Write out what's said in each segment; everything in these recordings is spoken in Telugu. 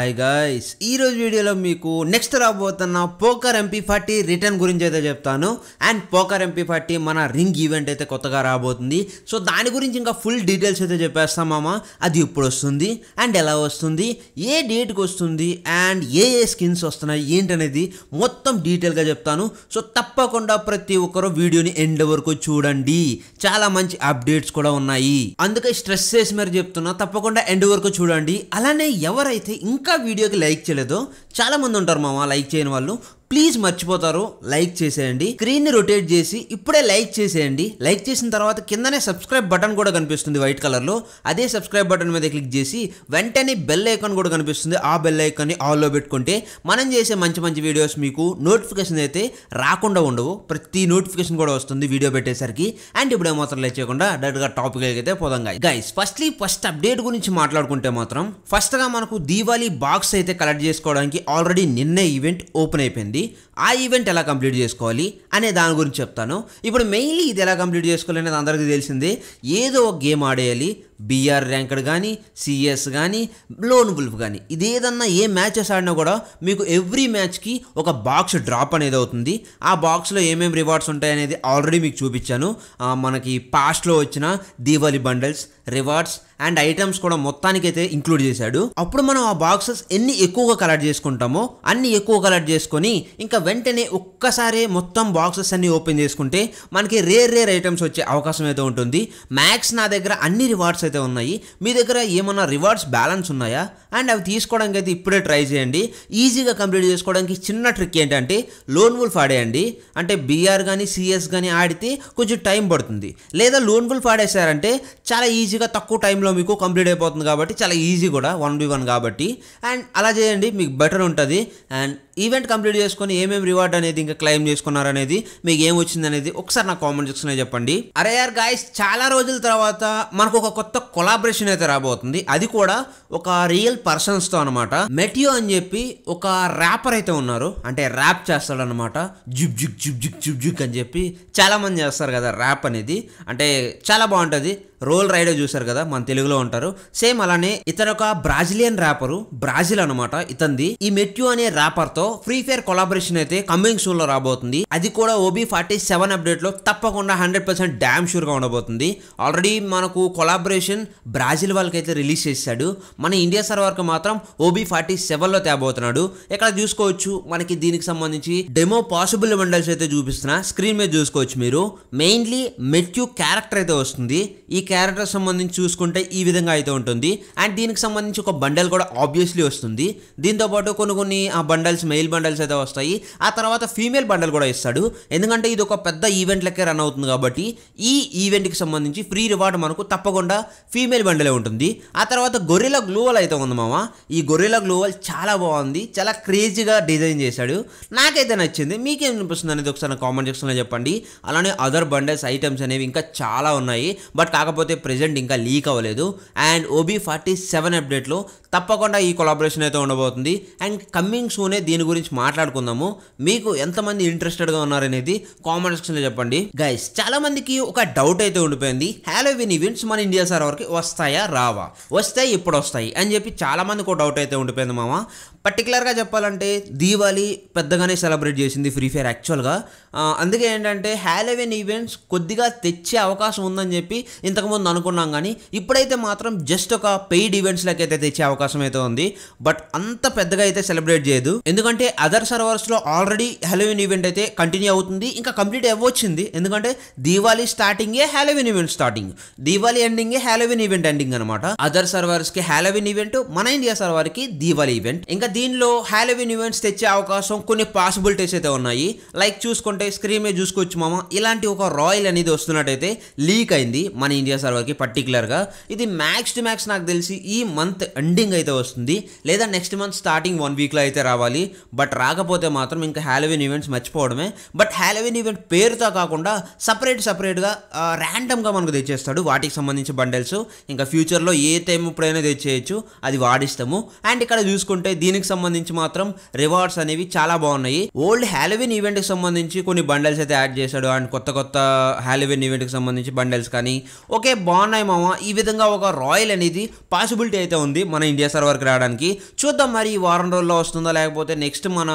హాయ్ గైస్ ఈరోజు వీడియోలో మీకు నెక్స్ట్ రాబోతున్న పోకర్ ఎంపీ ఫార్టీ రిటర్న్ గురించి అయితే చెప్తాను అండ్ పోకర్ ఎంపీ ఫార్టీ మన రింగ్ ఈవెంట్ అయితే కొత్తగా రాబోతుంది సో దాని గురించి ఇంకా ఫుల్ డీటెయిల్స్ అయితే చెప్పేస్తామమ్మా అది ఇప్పుడు వస్తుంది అండ్ ఎలా వస్తుంది ఏ డేట్కి వస్తుంది అండ్ ఏ ఏ స్కిన్స్ వస్తున్నాయి ఏంటనేది మొత్తం డీటెయిల్గా చెప్తాను సో తప్పకుండా ప్రతి ఒక్కరు వీడియోని ఎండ్ వరకు చూడండి చాలా మంచి అప్డేట్స్ కూడా ఉన్నాయి అందుకే స్ట్రెస్ చేసి మరి చెప్తున్నా తప్పకుండా ఎండ్ వరకు చూడండి అలానే ఎవరైతే ఇంకా वीडियो के लाइक चले दो చాలామంది ఉంటారు మామ లైక్ చేయని వాళ్ళు ప్లీజ్ మర్చిపోతారు లైక్ చేసేయండి స్క్రీన్ని రొటేట్ చేసి ఇప్పుడే లైక్ చేసేయండి లైక్ చేసిన తర్వాత కిందనే సబ్స్క్రైబ్ బటన్ కూడా కనిపిస్తుంది వైట్ కలర్లో అదే సబ్స్క్రైబ్ బటన్ మీద క్లిక్ చేసి వెంటనే బెల్ ఐకాన్ కూడా కనిపిస్తుంది ఆ బెల్ ఐకాన్ని ఆల్లో పెట్టుకుంటే మనం చేసే మంచి మంచి వీడియోస్ మీకు నోటిఫికేషన్ అయితే రాకుండా ఉండవు ప్రతి నోటిఫికేషన్ కూడా వస్తుంది వీడియో పెట్టేసరికి అండ్ ఇప్పుడు ఏమాత్రం లైక్ చేయకుండా డైరెక్ట్గా టాపిక్ అయితే పోదాం గైస్ ఫస్ట్లీ ఫస్ట్ అప్డేట్ గురించి మాట్లాడుకుంటే మాత్రం ఫస్ట్గా మనకు దీవాలి బాక్స్ అయితే కలెక్ట్ చేసుకోవడానికి ఆల్రెడీ నిన్నే ఈవెంట్ ఓపెన్ అయిపోయింది ఆ ఈవెంట్ ఎలా కంప్లీట్ చేసుకోవాలి అనే దాని గురించి చెప్తాను ఇప్పుడు మెయిన్లీ ఇది ఎలా కంప్లీట్ చేసుకోవాలి అనేది అందరికీ తెలిసిందే ఏదో ఒక గేమ్ ఆడేయాలి బీఆర్ ర్యాంకడ్ కానీ సిఎస్ కానీ లోన్ బుల్ఫ్ కానీ ఇదేదన్నా ఏ మ్యాచెస్ ఆడినా కూడా మీకు ఎవ్రీ మ్యాచ్కి ఒక బాక్స్ డ్రాప్ అనేది అవుతుంది ఆ బాక్స్లో ఏమేమి రివార్డ్స్ ఉంటాయనేది ఆల్రెడీ మీకు చూపించాను మనకి పాస్ట్లో వచ్చిన Diwali bundles rewards and items కూడా మొత్తానికైతే ఇంక్లూడ్ చేశాడు అప్పుడు మనం ఆ బాక్సెస్ ఎన్ని ఎక్కువగా కలెక్ట్ చేసుకుంటామో అన్ని ఎక్కువ కలెక్ట్ చేసుకొని ఇంకా వెంటనే ఒక్కసారి మొత్తం బాక్సెస్ అన్ని ఓపెన్ చేసుకుంటే మనకి రేర్ రేర్ ఐటమ్స్ వచ్చే అవకాశం అయితే ఉంటుంది మ్యాక్స్ నా దగ్గర అన్ని రివార్డ్స్ అయితే ఉన్నాయి మీ దగ్గర ఏమన్నా రివార్డ్స్ బ్యాలెన్స్ ఉన్నాయా అండ్ అవి తీసుకోవడానికి అయితే ఇప్పుడే ట్రై చేయండి ఈజీగా కంప్లీట్ చేసుకోవడానికి చిన్న ట్రిక్ ఏంటంటే లోన్ వుల్ఫ్ ఆడేయండి అంటే బీఆర్ కానీ సిఎస్ కానీ ఆడితే కొంచెం టైం పడుతుంది లేదా లోన్ వుల్ఫ్ ఆడేశారంటే చాలా ఈజీగా తక్కువ టైంలో మీకు కంప్లీట్ అయిపోతుంది కాబట్టి చాలా ఈజీ కూడా వన్ బై వన్ కాబట్టి అండ్ అలా చేయండి మీకు బెటర్ ఉంటుంది అండ్ ఈవెంట్ కంప్లీట్ చేసుకొని ఏమేమి రివార్డ్ అనేది ఇంకా క్లెయిమ్ చేసుకున్నారనేది మీకు ఏం వచ్చింది అనేది ఒకసారి నా కామెంట్ సెక్షన్లో చెప్పండి అరే యార్ గాయస్ చాలా రోజుల తర్వాత మనకు ఒక కొత్త కొలాబరేషన్ అయితే రాబోతుంది అది కూడా ఒక రియల్ పర్సన్స్తో అనమాట మెటియో అని చెప్పి ఒక ర్యాపర్ అయితే ఉన్నారు అంటే ర్యాప్ చేస్తాడనమాట జుబ్ జుక్ జుబ్ జుక్ జుబ్ జుక్ అని చెప్పి చాలామంది చేస్తారు కదా ర్యాప్ అనేది అంటే చాలా బాగుంటుంది రోల్ రైడో చూసారు కదా మన తెలుగులో ఉంటారు సేమ్ అలానే ఇతను ఒక బ్రాజిలియన్ ర్యాపరు బ్రాజిల్ అనమాట ఇతంది ఈ మెట్యూ అనే ర్యాపర్ తో ఫ్రీ ఫైర్ కొలాబరేషన్ అయితే కమింగ్ సూన్ లో రాబోతుంది అది కూడా ఓబీ ఫార్టీ సెవెన్ అప్డేట్ లో తప్పకుండా హండ్రెడ్ పర్సెంట్ డ్యామ్ షూర్ గా ఉండబోతుంది ఆల్రెడీ మనకు కొలాబరేషన్ బ్రాజిల్ వాళ్ళకైతే రిలీజ్ చేశాడు మన ఇండియా సర్వర్కి మాత్రం ఓబీ ఫార్టీ సెవెన్ లో తేబోతున్నాడు ఇక్కడ చూసుకోవచ్చు మనకి దీనికి సంబంధించి డెమో పాసిబుల్ మండల్స్ అయితే చూపిస్తున్నా స్క్రీన్ మీద చూసుకోవచ్చు మీరు మెయిన్లీ మెట్యూ క్యారెక్టర్ అయితే వస్తుంది ఈ క్యారెక్టర్ సంబంధించి చూసుకుంటే ఈ విధంగా అయితే ఉంటుంది అండ్ దీనికి సంబంధించి ఒక బండల్ కూడా ఆబ్వియస్లీ వస్తుంది దీంతోపాటు కొన్ని కొన్ని ఆ బండల్స్ మెయిల్ బండల్స్ అయితే వస్తాయి ఆ తర్వాత ఫీమేల్ బండల్ కూడా ఇస్తాడు ఎందుకంటే ఇది ఒక పెద్ద ఈవెంట్ లెక్కే రన్ అవుతుంది కాబట్టి ఈ ఈవెంట్కి సంబంధించి ఫ్రీ రివార్డ్ మనకు తప్పకుండా ఫీమేల్ బండలే ఉంటుంది ఆ తర్వాత గొర్రెల గ్లోవల్ అయితే ఉంది మామ ఈ గొర్రెల గ్లోవల్ చాలా బాగుంది చాలా క్రేజీగా డిజైన్ చేశాడు నాకైతే నచ్చింది మీకేం అనిపిస్తుంది అనేది ఒకసారి కామెంట్ సెక్షన్లో చెప్పండి అలానే అదర్ బండల్స్ ఐటమ్స్ అనేవి ఇంకా చాలా ఉన్నాయి బట్ కాకపోతే కాకపోతే ప్రజెంట్ ఇంకా లీక్ అవ్వలేదు అండ్ ఓబీ ఫార్టీ సెవెన్ అప్డేట్లో తప్పకుండా ఈ కొలాబరేషన్ అయితే ఉండబోతుంది అండ్ కమ్మింగ్ సూనే దీని గురించి మాట్లాడుకుందాము మీకు ఎంతమంది ఇంట్రెస్టెడ్గా ఉన్నారనేది కామెంట్ సెక్షన్లో చెప్పండి గైస్ చాలా మందికి ఒక డౌట్ అయితే ఉండిపోయింది హ్యాలోవిన్ ఈవెంట్స్ మన ఇండియా సార్ వరకు వస్తాయా రావా వస్తే ఇప్పుడు వస్తాయి అని చెప్పి చాలా మందికి ఒక డౌట్ అయితే ఉండిపోయింది మామ పర్టికులర్గా చెప్పాలంటే దీవాలి పెద్దగానే సెలబ్రేట్ చేసింది ఫ్రీ ఫైర్ యాక్చువల్గా అందుకే ఏంటంటే హ్యాలోవిన్ ఈవెంట్స్ కొద్దిగా తెచ్చే అవకాశం ఉందని చెప్పి ఇంతకుముందు అనుకున్నాం కానీ ఇప్పుడైతే మాత్రం జస్ట్ ఒక పెయిడ్ ఈవెంట్స్లోకి అయితే తెచ్చే అవకాశం అవకాశం అయితే ఉంది బట్ అంత పెద్దగా అయితే సెలబ్రేట్ చేయదు ఎందుకంటే అదర్ సర్వర్స్ లో ఆల్రెడీ హెలోవిన్ ఈవెంట్ అయితే కంటిన్యూ అవుతుంది ఇంకా కంప్లీట్ అవ్వచ్చింది ఎందుకంటే స్టార్టింగ్ ఏ హ్యాలోవిన్ ఈవెంట్ స్టార్టింగ్ ఎండింగ్ ఏ హ్యాలోవిన్ ఈవెంట్ ఎండింగ్ అనమాట అదర్ సర్వర్స్ కి హ్యాలోవిన్ ఈవెంట్ మన ఇండియా సర్వర్ కి దీవాలి ఈవెంట్ ఇంకా దీనిలో హ్యాలోవిన్ ఈవెంట్స్ తెచ్చే అవకాశం కొన్ని పాసిబిలిటీస్ అయితే ఉన్నాయి లైక్ చూసుకుంటే స్క్రీన్ మీద చూసుకోవచ్చు మామ ఇలాంటి ఒక రాయల్ అనేది వస్తున్నట్టయితే లీక్ అయింది మన ఇండియా సర్వర్ కి పర్టికులర్ గా ఇది మ్యాక్స్ టు మ్యాక్స్ నాకు తెలిసి ఈ మంత్ ఎండింగ్ ఎండింగ్ అయితే వస్తుంది లేదా నెక్స్ట్ మంత్ స్టార్టింగ్ వన్ వీక్లో అయితే రావాలి బట్ రాకపోతే మాత్రం ఇంకా హ్యాలోవిన్ ఈవెంట్స్ మర్చిపోవడమే బట్ హ్యాలోవిన్ ఈవెంట్ పేరుతో కాకుండా సపరేట్ సపరేట్గా ర్యాండమ్గా మనకు తెచ్చేస్తాడు వాటికి సంబంధించి బండెల్స్ ఇంకా ఫ్యూచర్లో ఏ టైం ఇప్పుడైనా తెచ్చేయచ్చు అది వాడిస్తాము అండ్ ఇక్కడ చూసుకుంటే దీనికి సంబంధించి మాత్రం రివార్డ్స్ అనేవి చాలా బాగున్నాయి ఓల్డ్ హ్యాలోవిన్ ఈవెంట్కి సంబంధించి కొన్ని బండల్స్ అయితే యాడ్ చేశాడు అండ్ కొత్త కొత్త హ్యాలోవిన్ ఈవెంట్కి సంబంధించి బండల్స్ కానీ ఓకే బాగున్నాయి మామ ఈ విధంగా ఒక రాయల్ అనేది పాసిబిలిటీ అయితే ఉంది మన ఇండియా ఇండియా సర్వర్కి రావడానికి చూద్దాం మరి ఈ వారం రోజుల్లో వస్తుందా లేకపోతే నెక్స్ట్ మన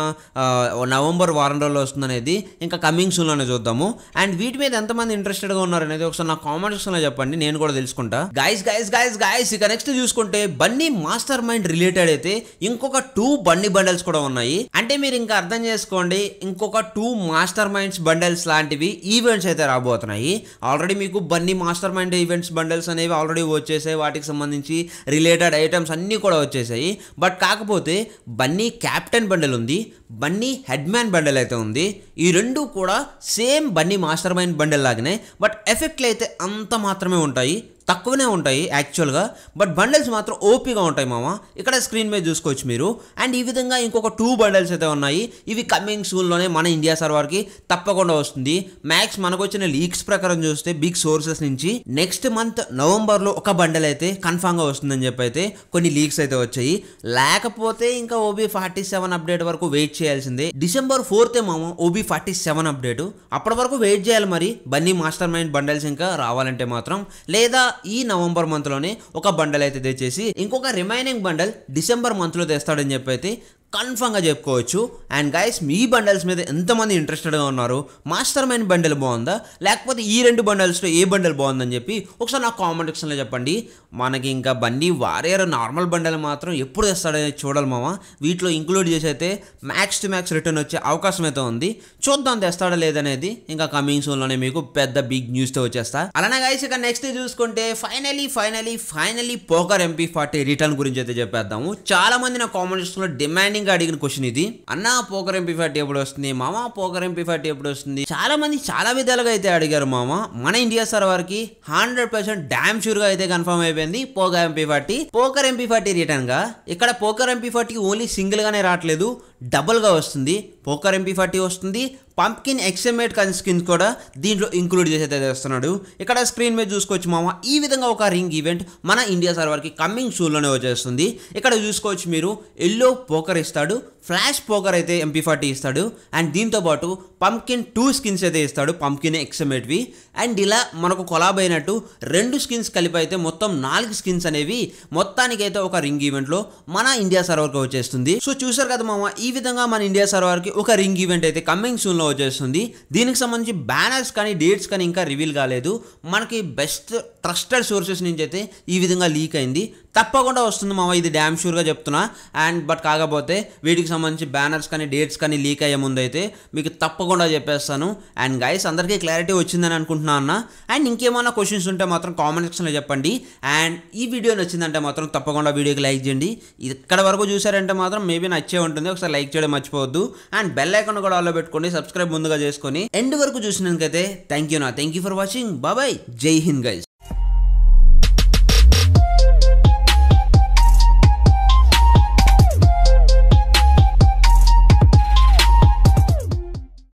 నవంబర్ వారం రోజుల్లో వస్తుందనేది ఇంకా కమింగ్ సూన్లోనే చూద్దాము అండ్ వీటి మీద ఎంతమంది ఇంట్రెస్టెడ్గా ఉన్నారు అనేది ఒకసారి నా కామెంట్ సెక్షన్లో చెప్పండి నేను కూడా తెలుసుకుంటా గైస్ గైస్ గైస్ గైస్ ఇక నెక్స్ట్ చూసుకుంటే బన్నీ మాస్టర్ మైండ్ రిలేటెడ్ అయితే ఇంకొక టూ బన్నీ బండల్స్ కూడా ఉన్నాయి అంటే మీరు ఇంకా అర్థం చేసుకోండి ఇంకొక టూ మాస్టర్ మైండ్స్ బండల్స్ లాంటివి ఈవెంట్స్ అయితే రాబోతున్నాయి ఆల్రెడీ మీకు bunny master mind events bundles అనేవి ఆల్రెడీ వచ్చేసాయి వాటికి సంబంధించి రిలేటెడ్ ఐటమ్స్ అన్ని ఇవన్నీ కూడా వచ్చేసాయి బట్ కాకపోతే బన్నీ క్యాప్టెన్ బండల్ ఉంది బన్నీ హెడ్మ్యాన్ బండల్ అయితే ఉంది ఈ రెండు కూడా same bunny master mind bundle లాగానే బట్ ఎఫెక్ట్లు అయితే అంత మాత్రమే ఉంటాయి తక్కువనే ఉంటాయి యాక్చువల్గా బట్ బండిల్స్ మాత్రం ఓపీగా ఉంటాయి మామ ఇక్కడ స్క్రీన్ మీద చూసుకోవచ్చు మీరు అండ్ ఈ విధంగా ఇంకొక టూ బండిల్స్ అయితే ఉన్నాయి ఇవి కమింగ్ సూన్లోనే మన ఇండియా సర్వర్కి తప్పకుండా వస్తుంది మ్యాక్స్ మనకు వచ్చిన లీక్స్ ప్రకారం చూస్తే బిగ్ సోర్సెస్ నుంచి నెక్స్ట్ మంత్ నవంబర్లో ఒక బండల్ అయితే కన్ఫామ్గా వస్తుందని చెప్పి అయితే కొన్ని లీక్స్ అయితే వచ్చాయి లేకపోతే ఇంకా ఓబీ ఫార్టీ సెవెన్ అప్డేట్ వరకు వెయిట్ చేయాల్సిందే డిసెంబర్ ఫోర్త్ మామ ఓబీ ఫార్టీ సెవెన్ అప్డేట్ అప్పటి వరకు వెయిట్ చేయాలి మరి బన్నీ మాస్టర్ మైండ్ బండల్స్ ఇంకా రావాలంటే మాత్రం లేదా ఈ నవంబర్ మంత్లోనే ఒక బండల్ అయితే తెచ్చేసి ఇంకొక రిమైనింగ్ బండల్ డిసెంబర్ మంత్లో తెస్తాడని చెప్పి అయితే కన్ఫామ్గా చెప్పుకోవచ్చు అండ్ గైస్ మీ బండల్స్ మీద ఎంతమంది ఇంట్రెస్టెడ్గా ఉన్నారు మాస్టర్ మైండ్ బండల్ బాగుందా లేకపోతే ఈ రెండు బండల్స్లో ఏ బండల్ బాగుందని చెప్పి ఒకసారి నాకు కామెంట్ సెక్షన్లో చెప్పండి మనకి ఇంకా బండి వారియర్ నార్మల్ బండలు మాత్రం ఎప్పుడు తెస్తాడని చూడాలి మామ వీటిలో ఇంక్లూడ్ చేసి అయితే మ్యాక్స్ టు మ్యాక్స్ రిటర్న్ వచ్చే అవకాశం అయితే ఉంది చూద్దాం తెస్తాడా లేదనేది ఇంకా కమింగ్ సూన్లోనే మీకు పెద్ద బిగ్ న్యూస్తో వచ్చేస్తా అలానే గైస్ ఇక నెక్స్ట్ చూసుకుంటే finally finally finally poker MP forty return గురించి అయితే చెప్పేద్దాము చాలా మంది నా సెక్షన్లో డిమాండింగ్ ముఖ్యంగా అడిగిన క్వశ్చన్ ఇది అన్నా పోకర్ ఎంపీ ఫార్టీ ఎప్పుడు వస్తుంది మామ పోకర్ ఎంపీ ఫార్టీ ఎప్పుడు వస్తుంది చాలా మంది చాలా విధాలుగా అయితే అడిగారు మామ మన ఇండియా వారికి హండ్రెడ్ పర్సెంట్ డామ్ షూర్ గా అయితే కన్ఫర్మ్ అయిపోయింది poker MP forty poker MP forty return గా ఇక్కడ poker MP forty only single గానే రావట్లేదు డబుల్గా వస్తుంది పోకర్ ఎంపీ ఫార్టీ వస్తుంది పంప్కిన్ ఎక్స్ఎంఏట్ కన్ స్కిన్ కూడా దీంట్లో ఇంక్లూడ్ చేసేది చేస్తున్నాడు ఇక్కడ స్క్రీన్ మీద చూసుకోవచ్చు మామ ఈ విధంగా ఒక రింగ్ ఈవెంట్ మన ఇండియా సర్వర్కి కమ్మింగ్ షూలోనే వచ్చేస్తుంది ఇక్కడ చూసుకోవచ్చు మీరు ఎల్లో పోకర్ ఇస్తాడు ఫ్లాష్ పోకర్ అయితే ఎంపీ ఫార్టీ ఇస్తాడు అండ్ దీంతోపాటు పంప్కిన్ టూ స్కిన్స్ అయితే ఇస్తాడు పంప్కిన్ ఎక్స్ఎంఏట్వి అండ్ ఇలా మనకు కొలాబ్ అయినట్టు రెండు స్కిన్స్ కలిపి అయితే మొత్తం నాలుగు స్కిన్స్ అనేవి మొత్తానికైతే ఒక రింగ్ ఈవెంట్లో మన ఇండియా సర్వర్కి వచ్చేస్తుంది సో చూసారు కదా మామ ఈ ఈ విధంగా మన ఇండియా సర్వర్కి ఒక రింగ్ ఈవెంట్ అయితే కమ్మింగ్ సూన్లో వచ్చేస్తుంది దీనికి సంబంధించి బ్యానర్స్ కానీ డేట్స్ కానీ ఇంకా రివీల్ కాలేదు మనకి బెస్ట్ ట్రస్టెడ్ సోర్సెస్ నుంచి అయితే ఈ విధంగా లీక్ అయింది తప్పకుండా వస్తుంది మామ ఇది డ్యామ్ షూర్గా చెప్తున్నా అండ్ బట్ కాకపోతే వీటికి సంబంధించి బ్యానర్స్ కానీ డేట్స్ కానీ లీక్ అయ్యే ముందు అయితే మీకు తప్పకుండా చెప్పేస్తాను అండ్ గైస్ అందరికీ క్లారిటీ వచ్చిందని అనుకుంటున్నా అన్న అండ్ ఇంకేమైనా క్వశ్చన్స్ ఉంటే మాత్రం కామెంట్ సెక్షన్లో చెప్పండి అండ్ ఈ వీడియో నచ్చిందంటే మాత్రం తప్పకుండా వీడియోకి లైక్ చేయండి ఇక్కడ వరకు చూసారంటే మాత్రం మేబీ నచ్చే ఉంటుంది ఒకసారి లైక్ చేయడం మర్చిపోవద్దు అండ్ బెల్ ఐకాన్ కూడా ఆలో పెట్టుకోండి సబ్స్క్రైబ్ ముందుగా చేసుకొని ఎండ్ వరకు చూసినందుకైతే థ్యాంక్ యూ నా థ్యాంక్ యూ ఫర్ వాచింగ్ బాబాయ్ జై హింద్ గైస్